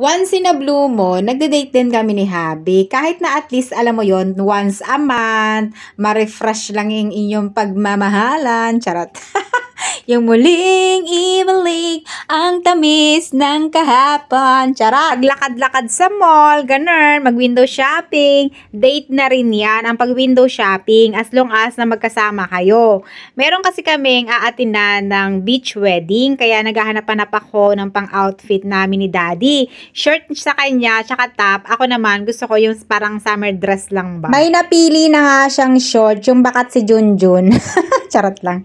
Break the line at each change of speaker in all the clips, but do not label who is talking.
Once in a blue moon, nagde-date din kami ni Habi. Kahit na at least alam mo yon once a month, ma-refresh lang yung inyong pagmamahalan. Charot. Yung muling ibalik ang tamis ng kahapon. Charot! Lakad-lakad sa mall, ganun. Mag-window shopping. Date na rin yan, ang pag-window shopping as long as na magkasama kayo. Meron kasi kaming aatinan ng beach wedding, kaya naghahanap-hanap ako ng pang-outfit namin ni Daddy. Shirt sa kanya, tsaka top. Ako naman, gusto ko yung parang summer dress lang ba. May napili na nga siyang short, yung bakat si Junjun. Charot lang.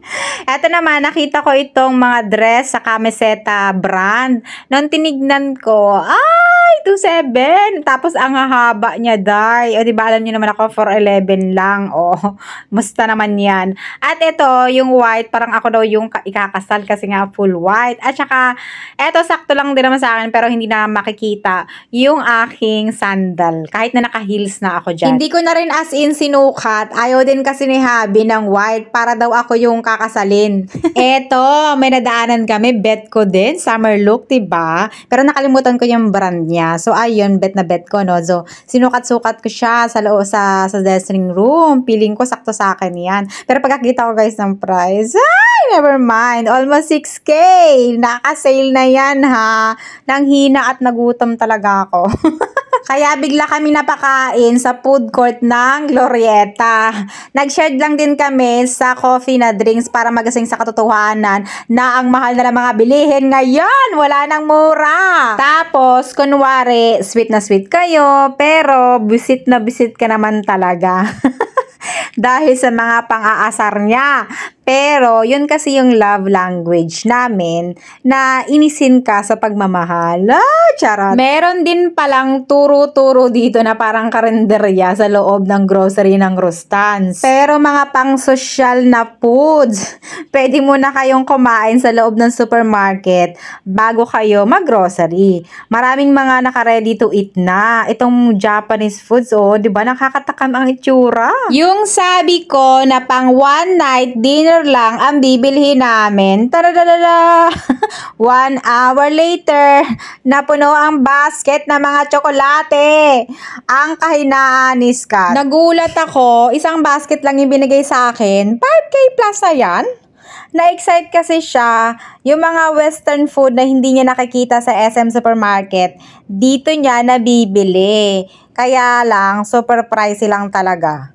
Ito naman, nakita ko itong mga dress sa kamiseta brand. Nung tinignan ko, ah, ay, 2.7. Tapos ang haba niya, Dai. O, diba, alam niyo naman ako, 4.11 lang. O, musta naman yan. At ito, yung white, parang ako daw yung ikakasal kasi nga full white. At saka, ito, sakto lang din naman sa akin, pero hindi na makikita yung aking sandal. Kahit na naka-heels na ako dyan. Hindi ko na rin as in sinukat. Ayaw din kasi ni Habi ng white para daw ako yung kakasalin. ito, may nadaanan kami. Bet ko din. Summer look, diba? Pero nakalimutan ko yung brand niya niya. So, ayun, bet na bet ko, no? So, sinukat-sukat ko siya sa, loo, sa, sa dressing room. Feeling ko, sakto sa akin yan. Pero pagkakita ko, guys, ng price, ay, never mind. Almost 6K. Nakasale na yan, ha? Nang hina at nagutom talaga ako. Kaya bigla kami napakain sa food court ng Glorieta. Nag-shared lang din kami sa coffee na drinks para magasing sa katotohanan na ang mahal na ng mga bilihin ngayon, wala nang mura. Tapos, kunwari, sweet na sweet kayo, pero bisit na bisit ka naman talaga. dahil sa mga pang-aasar niya. Pero, yun kasi yung love language namin na inisin ka sa pagmamahal. Ah, charot! Meron din palang turo-turo dito na parang karinderya sa loob ng grocery ng Rustans. Pero mga pang-social na foods, pwede muna kayong kumain sa loob ng supermarket bago kayo mag-grocery. Maraming mga naka-ready to eat na. Itong Japanese foods, oh, di ba? Nakakatakam ang itsura. Yung sabi ko na pang one night dinner dollar lang ang bibilhin namin. Taradadada! One hour later, napuno ang basket ng mga tsokolate. Ang kahinaan ni Scott. Nagulat ako, isang basket lang yung binigay sa akin. 5K plus na yan? Na-excite kasi siya yung mga western food na hindi niya nakikita sa SM Supermarket. Dito niya nabibili. Kaya lang, super pricey lang talaga.